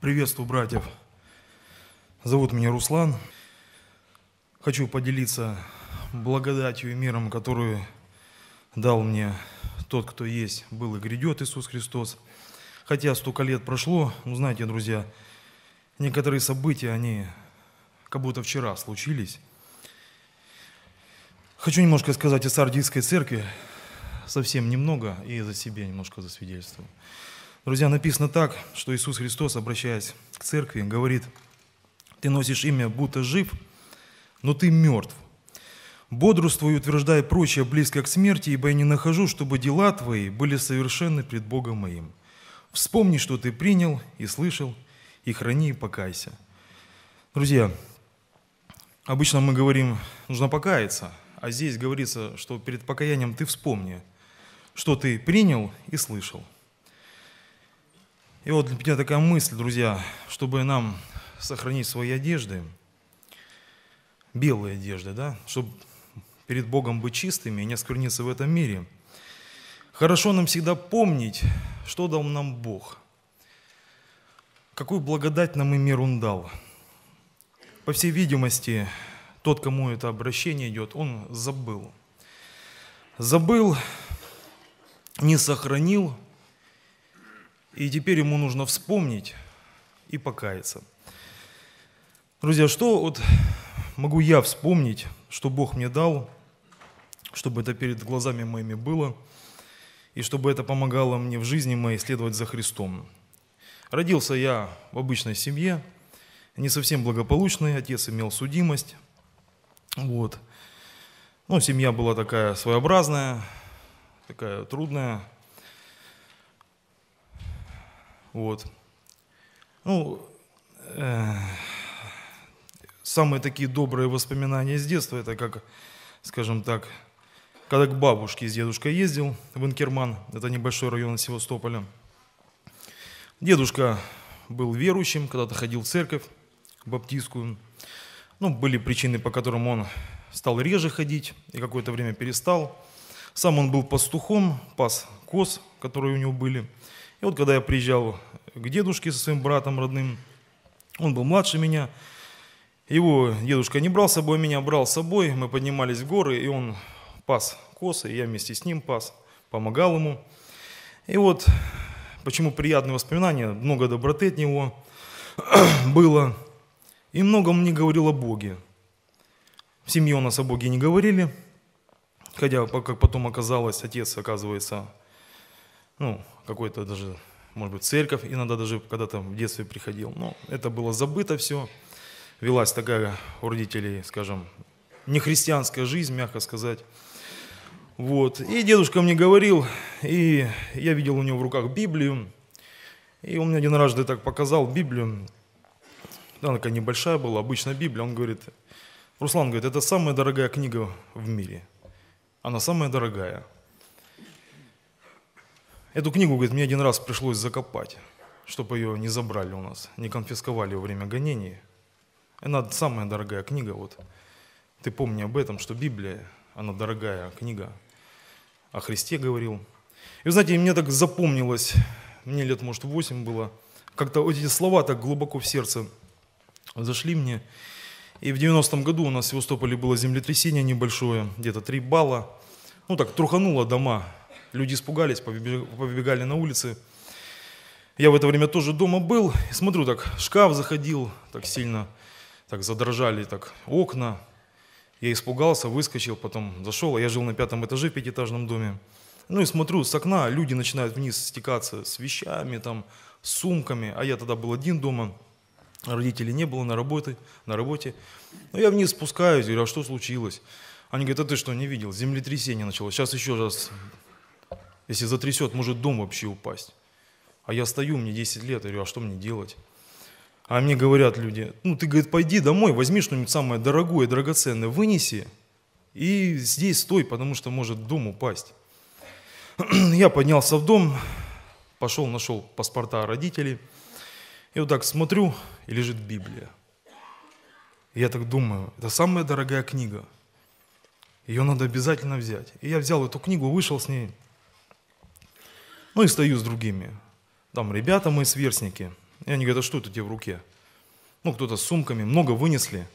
Приветствую, братьев. Зовут меня Руслан. Хочу поделиться благодатью и миром, которую дал мне тот, кто есть, был и грядет Иисус Христос. Хотя столько лет прошло, ну, знаете, друзья, некоторые события, они как будто вчера случились. Хочу немножко сказать о Сардийской церкви, совсем немного, и за себя немножко засвидетельствую. Друзья, написано так, что Иисус Христос, обращаясь к церкви, говорит, «Ты носишь имя, будто жив, но ты мертв. Бодрствуй, утверждая прочее, близко к смерти, ибо я не нахожу, чтобы дела твои были совершенны пред Богом моим. Вспомни, что ты принял и слышал, и храни, и покайся». Друзья, обычно мы говорим, нужно покаяться, а здесь говорится, что перед покаянием ты вспомни, что ты принял и слышал – и вот для меня такая мысль, друзья, чтобы нам сохранить свои одежды, белые одежды, да, чтобы перед Богом быть чистыми и не оскверниться в этом мире. Хорошо нам всегда помнить, что дал нам Бог, какую благодать нам и мир Он дал. По всей видимости, тот, кому это обращение идет, он забыл. Забыл, не сохранил – и теперь ему нужно вспомнить и покаяться. Друзья, что вот могу я вспомнить, что Бог мне дал, чтобы это перед глазами моими было, и чтобы это помогало мне в жизни моей следовать за Христом. Родился я в обычной семье, не совсем благополучный, отец имел судимость. Вот. Ну, семья была такая своеобразная, такая трудная, вот. Ну, э, самые такие добрые воспоминания с детства, это как, скажем так, когда к бабушке с дедушкой ездил в Инкерман, это небольшой район Севастополя. Дедушка был верующим, когда-то ходил в церковь баптистскую. Ну, были причины, по которым он стал реже ходить и какое-то время перестал. Сам он был пастухом, пас коз, которые у него были – и вот когда я приезжал к дедушке со своим братом родным, он был младше меня, его дедушка не брал с собой, меня брал с собой, мы поднимались в горы, и он пас косы, и я вместе с ним пас, помогал ему. И вот почему приятные воспоминания, много доброты от него было, и много мне говорил о Боге. В семье у нас о Боге не говорили, хотя, как потом оказалось, отец, оказывается, ну, какой-то даже, может быть, церковь иногда даже когда-то в детстве приходил. Но ну, это было забыто все. Велась такая у родителей, скажем, нехристианская жизнь, мягко сказать. Вот. И дедушка мне говорил, и я видел у него в руках Библию. И он мне один раз так показал Библию. Она такая небольшая была, обычная Библия. Он говорит, Руслан говорит, это самая дорогая книга в мире. Она самая дорогая. Эту книгу, говорит, мне один раз пришлось закопать, чтобы ее не забрали у нас, не конфисковали во время гонений. Она самая дорогая книга, вот. Ты помни об этом, что Библия, она дорогая книга. О Христе говорил. И вы знаете, мне так запомнилось, мне лет, может, восемь было, как-то вот эти слова так глубоко в сердце зашли мне. И в 90-м году у нас в Севастополе было землетрясение небольшое, где-то 3 балла. Ну так, трухануло дома, Люди испугались, побегали на улицы. Я в это время тоже дома был, и смотрю, так шкаф заходил, так сильно, так задрожали, так окна. Я испугался, выскочил, потом зашел, а я жил на пятом этаже в пятиэтажном доме. Ну и смотрю, с окна люди начинают вниз стекаться с вещами, там, с сумками, а я тогда был один дома, родителей не было на работе, на работе. Но ну, я вниз спускаюсь, говорю, а что случилось? Они говорят, а ты что, не видел? Землетрясение началось. Сейчас еще раз если затрясет, может дом вообще упасть. А я стою, мне 10 лет, я говорю, а что мне делать? А мне говорят люди, ну ты, говорит, пойди домой, возьми что-нибудь самое дорогое, драгоценное, вынеси и здесь стой, потому что может дом упасть. Я поднялся в дом, пошел, нашел паспорта родителей, и вот так смотрю, и лежит Библия. я так думаю, это самая дорогая книга, ее надо обязательно взять. И я взял эту книгу, вышел с ней, ну и стою с другими. Там ребята мои сверстники. И они говорят, а что это у тебя в руке? Ну, кто-то с сумками, много вынесли.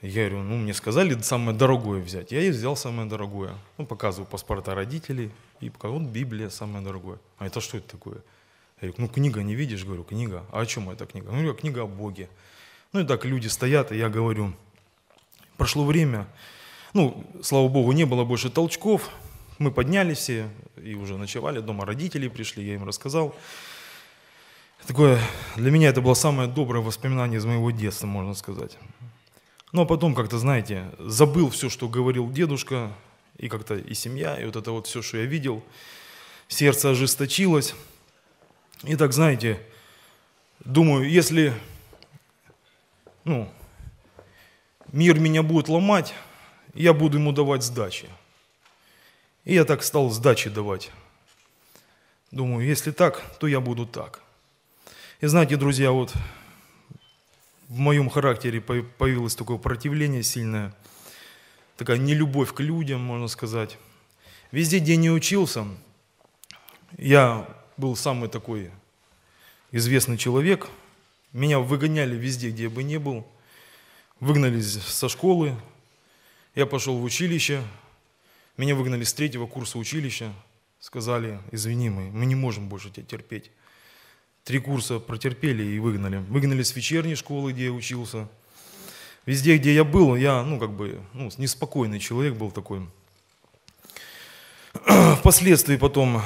Я говорю, ну, мне сказали самое дорогое взять. Я и взял самое дорогое. Ну, показываю паспорта родителей. И показываю, вот Библия самое дорогое. А это что это такое? Я говорю, ну, книга не видишь? Говорю, книга. А о чем эта книга? Ну, я «А книга о Боге. Ну, и так люди стоят, и я говорю, прошло время. Ну, слава Богу, не было больше толчков. Мы поднялись все и уже ночевали, дома родители пришли, я им рассказал. Такое, для меня это было самое доброе воспоминание из моего детства, можно сказать. Но ну, а потом как-то, знаете, забыл все, что говорил дедушка, и как-то и семья, и вот это вот все, что я видел. Сердце ожесточилось. И так, знаете, думаю, если, ну, мир меня будет ломать, я буду ему давать сдачи. И я так стал сдачи давать. Думаю, если так, то я буду так. И знаете, друзья, вот в моем характере появилось такое противление сильное, такая нелюбовь к людям, можно сказать. Везде, где не учился, я был самый такой известный человек. Меня выгоняли везде, где я бы не был. Выгнали со школы. Я пошел в училище, меня выгнали с третьего курса училища, сказали, извини, мы, мы не можем больше тебя терпеть. Три курса протерпели и выгнали. Выгнали с вечерней школы, где я учился. Везде, где я был, я, ну, как бы, ну, неспокойный человек был такой. Впоследствии потом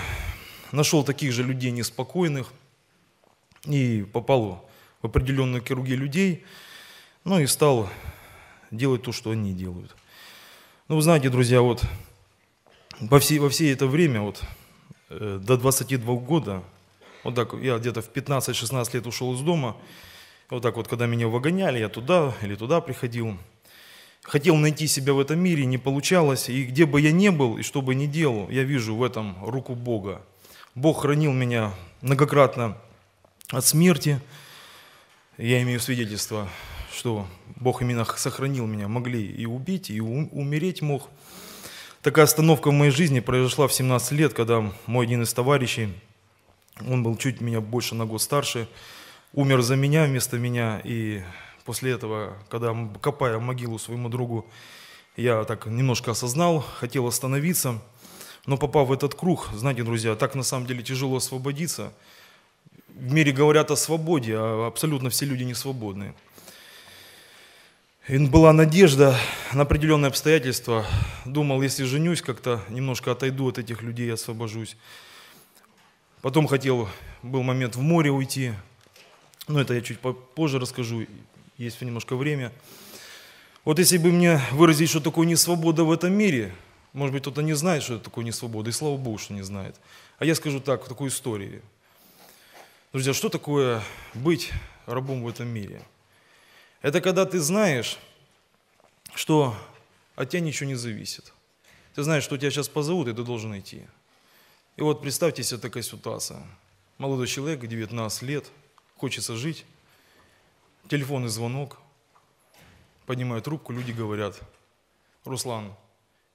нашел таких же людей неспокойных и попал в определенные круги людей, ну и стал делать то, что они делают. Ну, вы знаете, друзья, вот во все, во все это время, вот, э, до 22 года, вот так, я где-то в 15-16 лет ушел из дома, вот так вот, когда меня выгоняли, я туда или туда приходил. Хотел найти себя в этом мире, не получалось, и где бы я ни был, и что бы ни делал, я вижу в этом руку Бога. Бог хранил меня многократно от смерти, я имею свидетельство, что Бог именно сохранил меня, могли и убить, и умереть мог – Такая остановка в моей жизни произошла в 17 лет, когда мой один из товарищей, он был чуть меня больше на год старше, умер за меня вместо меня. И после этого, когда копая могилу своему другу, я так немножко осознал, хотел остановиться, но попав в этот круг, знаете, друзья, так на самом деле тяжело освободиться. В мире говорят о свободе, а абсолютно все люди не свободны. И была надежда на определенные обстоятельства. Думал, если женюсь, как-то немножко отойду от этих людей, освобожусь. Потом хотел, был момент в море уйти. Но это я чуть позже расскажу, есть немножко время. Вот если бы мне выразить, что такое несвобода в этом мире, может быть, кто-то не знает, что это такое несвобода, и слава Богу, что не знает. А я скажу так, в такую историю. Друзья, что такое быть рабом в этом мире – это когда ты знаешь, что от тебя ничего не зависит. Ты знаешь, что тебя сейчас позовут, и ты должен идти. И вот представьте себе такая ситуация. Молодой человек, 19 лет, хочется жить, телефонный звонок, поднимаю трубку, люди говорят, Руслан,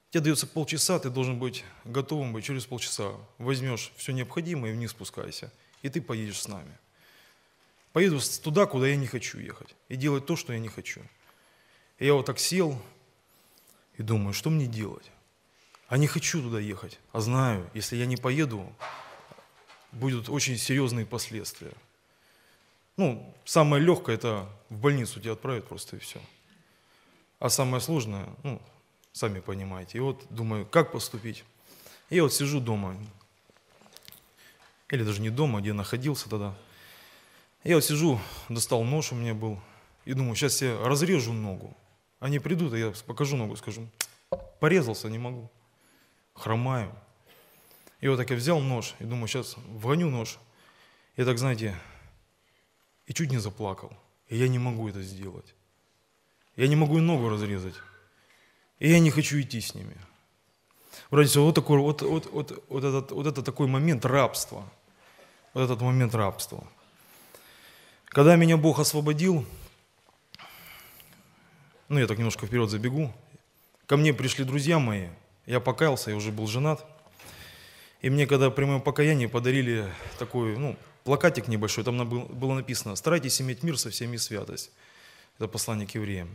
тебе дается полчаса, ты должен быть готовым быть через полчаса. Возьмешь все необходимое и вниз спускайся, и ты поедешь с нами. Поеду туда, куда я не хочу ехать, и делать то, что я не хочу. И я вот так сел и думаю, что мне делать? А не хочу туда ехать, а знаю, если я не поеду, будут очень серьезные последствия. Ну, самое легкое – это в больницу тебя отправят просто и все. А самое сложное, ну, сами понимаете. И вот думаю, как поступить? И я вот сижу дома, или даже не дома, где находился тогда – я вот сижу, достал нож у меня был, и думаю, сейчас я разрежу ногу. Они придут, а я покажу ногу, скажу, порезался, не могу, хромаю. И вот так я взял нож, и думаю, сейчас вгоню нож. Я так, знаете, и чуть не заплакал. И я не могу это сделать. Я не могу и ногу разрезать. И я не хочу идти с ними. Братья, вот, такой, вот, вот, вот, вот, этот, вот это такой момент рабства. Вот этот момент рабства – когда меня Бог освободил, ну я так немножко вперед забегу, ко мне пришли друзья мои, я покаялся, я уже был женат, и мне когда при моем покаянии подарили такой, ну, плакатик небольшой, там было написано «Старайтесь иметь мир со всеми святость». Это послание к евреям,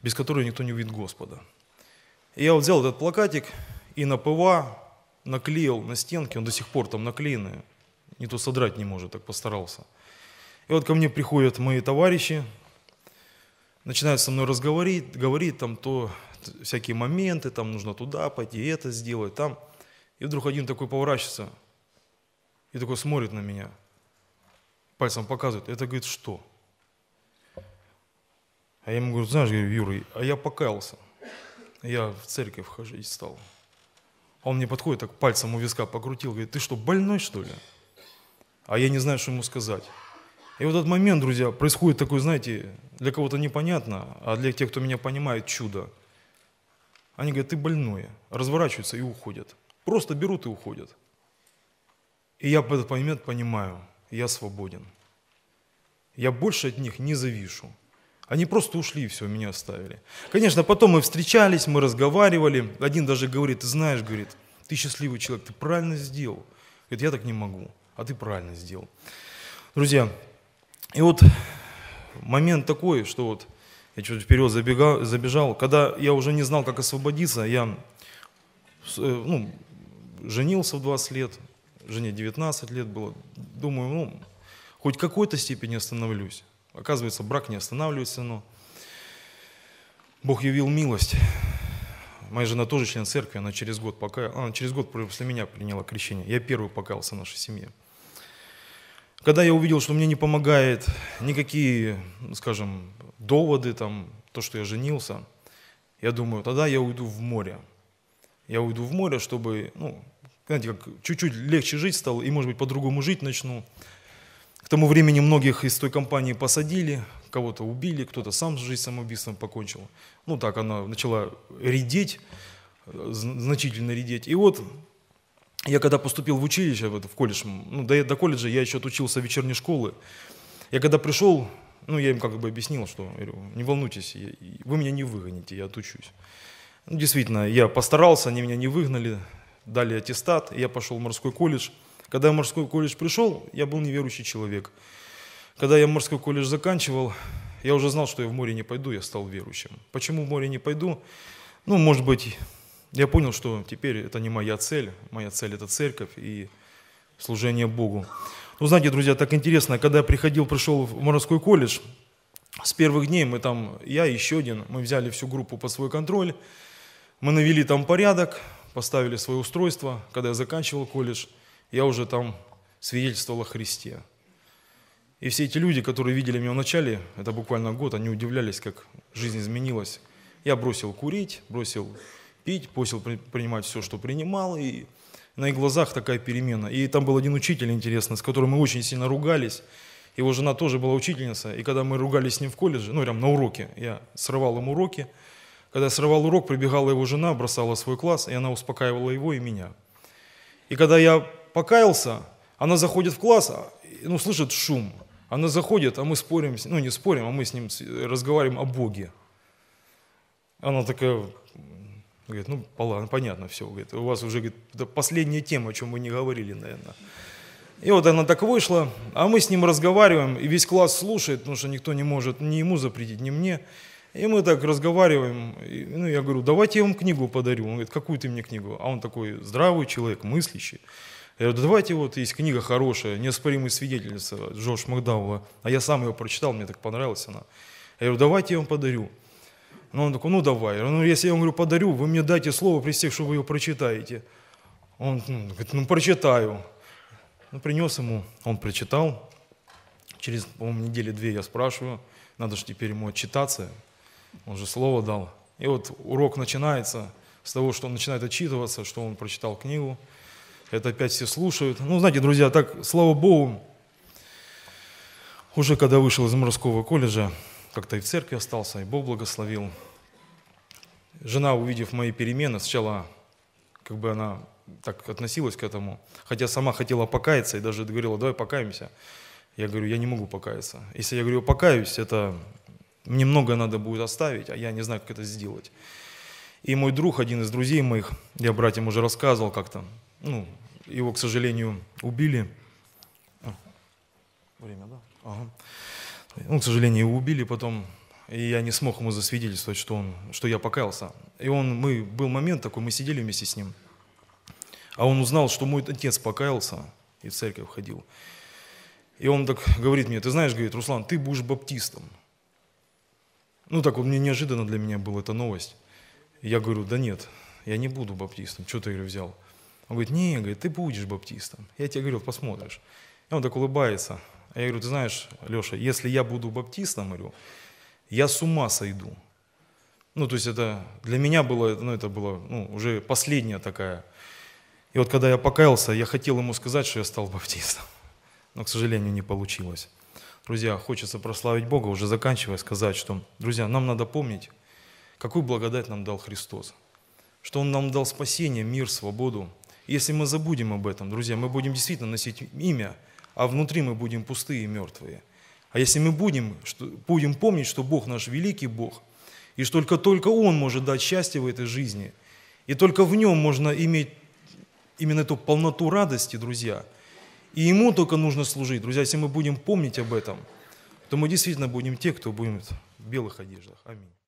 без которого никто не увидит Господа. И я вот взял этот плакатик и на ПВА наклеил на стенки, он до сих пор там наклеенный, не то содрать не может, так постарался – и вот ко мне приходят мои товарищи, начинают со мной разговаривать, говорить там то всякие моменты, там нужно туда пойти, это сделать, там. И вдруг один такой поворачивается и такой смотрит на меня, пальцем показывает. Это, говорит, что? А я ему говорю, знаешь, говорю, Юра, а я покаялся. Я в церковь вхожу стал. А он мне подходит, так пальцем у виска покрутил, говорит, ты что, больной, что ли? А я не знаю, что ему сказать. И вот этот момент, друзья, происходит такой, знаете, для кого-то непонятно, а для тех, кто меня понимает, чудо. Они говорят, ты больной. Разворачиваются и уходят. Просто берут и уходят. И я в этот момент понимаю, я свободен. Я больше от них не завишу. Они просто ушли и все, меня оставили. Конечно, потом мы встречались, мы разговаривали. Один даже говорит, ты знаешь, говорит, ты счастливый человек, ты правильно сделал. Говорит, я так не могу, а ты правильно сделал. Друзья, и вот момент такой, что вот я чуть вперед забегал, забежал, когда я уже не знал, как освободиться, я э, ну, женился в 20 лет, жене 19 лет было, думаю, ну, хоть какой-то степени остановлюсь. Оказывается, брак не останавливается, но Бог явил милость. Моя жена тоже член церкви, она через год, пока, она через год после меня приняла крещение. Я первый покаялся в нашей семье. Когда я увидел, что мне не помогает никакие, ну, скажем, доводы, там, то, что я женился, я думаю, тогда я уйду в море. Я уйду в море, чтобы, ну, знаете, как чуть-чуть легче жить стал и, может быть, по-другому жить начну. К тому времени многих из той компании посадили, кого-то убили, кто-то сам жизнь самоубийством покончил. Ну так она начала редеть, э, значительно редеть. И вот я когда поступил в училище, в, колледж, ну, до, до колледжа я еще отучился вечерней школы. Я когда пришел, ну, я им как бы объяснил, что, говорю, не волнуйтесь, я, вы меня не выгоните, я отучусь. Ну, действительно, я постарался, они меня не выгнали, дали аттестат, я пошел в морской колледж. Когда я в морской колледж пришел, я был неверующий человек. Когда я морской колледж заканчивал, я уже знал, что я в море не пойду, я стал верующим. Почему в море не пойду? Ну, может быть, я понял, что теперь это не моя цель. Моя цель – это церковь и служение Богу. Ну, знаете, друзья, так интересно, когда я приходил, пришел в Морской колледж, с первых дней мы там, я и еще один, мы взяли всю группу под свой контроль, мы навели там порядок, поставили свое устройство. Когда я заканчивал колледж, я уже там свидетельствовал о Христе. И все эти люди, которые видели меня вначале, это буквально год, они удивлялись, как жизнь изменилась. Я бросил курить, бросил пить, после принимать все, что принимал, и на их глазах такая перемена. И там был один учитель, интересно, с которым мы очень сильно ругались. Его жена тоже была учительница, и когда мы ругались с ним в колледже, ну, прям на уроке, я срывал ему уроки, когда я срывал урок, прибегала его жена, бросала свой класс, и она успокаивала его и меня. И когда я покаялся, она заходит в класс, а, ну, слышит шум. Она заходит, а мы спорим, ну, не спорим, а мы с ним разговариваем о Боге. Она такая, Говорит, ну, ладно, ну, понятно все. Говорит, у вас уже говорит, последняя тема, о чем мы не говорили, наверное. И вот она так вышла, а мы с ним разговариваем, и весь класс слушает, потому что никто не может ни ему запретить, ни мне. И мы так разговариваем, и, ну, я говорю, давайте я вам книгу подарю. Он говорит, какую ты мне книгу? А он такой здравый человек, мыслящий. Я говорю, давайте вот есть книга хорошая, неоспоримый свидетельница» Джордж Макдауэлла. А я сам ее прочитал, мне так понравилась она. Я говорю, давайте я вам подарю. Ну, он такой, ну давай. Ну, если я вам говорю, подарю, вы мне дайте слово при всех, что вы ее прочитаете. Он ну, говорит, ну прочитаю. Ну, принес ему, он прочитал. Через, по-моему, недели две я спрашиваю, надо же теперь ему отчитаться. Он же слово дал. И вот урок начинается с того, что он начинает отчитываться, что он прочитал книгу. Это опять все слушают. Ну, знаете, друзья, так, слава Богу, уже когда вышел из морского колледжа, как-то и в церкви остался, и Бог благословил. Жена, увидев мои перемены, сначала как бы она так относилась к этому, хотя сама хотела покаяться и даже говорила, давай покаемся. Я говорю, я не могу покаяться. Если я говорю, покаюсь, это мне многое надо будет оставить, а я не знаю, как это сделать. И мой друг, один из друзей моих, я братьям уже рассказывал как-то, ну, его, к сожалению, убили. Время, да? Ага. Ну, к сожалению, его убили потом, и я не смог ему засвидетельствовать, что, он, что я покаялся. И он, мы, был момент такой, мы сидели вместе с ним, а он узнал, что мой отец покаялся и в церковь ходил. И он так говорит мне, ты знаешь, говорит, Руслан, ты будешь баптистом. Ну, так вот, мне неожиданно для меня была эта новость. Я говорю, да нет, я не буду баптистом, что ты, говорю, взял? Он говорит, не, говорит, ты будешь баптистом, я тебе говорил, посмотришь. И он так улыбается, а я говорю, ты знаешь, Леша, если я буду баптистом, говорю, я с ума сойду. Ну, то есть это для меня было, ну, это было ну, уже последняя такая. И вот когда я покаялся, я хотел ему сказать, что я стал баптистом. Но, к сожалению, не получилось. Друзья, хочется прославить Бога, уже заканчивая, сказать, что, друзья, нам надо помнить, какую благодать нам дал Христос. Что Он нам дал спасение, мир, свободу. Если мы забудем об этом, друзья, мы будем действительно носить имя – а внутри мы будем пустые и мертвые. А если мы будем, что, будем помнить, что Бог наш великий Бог, и что только, только Он может дать счастье в этой жизни, и только в Нем можно иметь именно эту полноту радости, друзья, и Ему только нужно служить. Друзья, если мы будем помнить об этом, то мы действительно будем те, кто будет в белых одеждах. Аминь.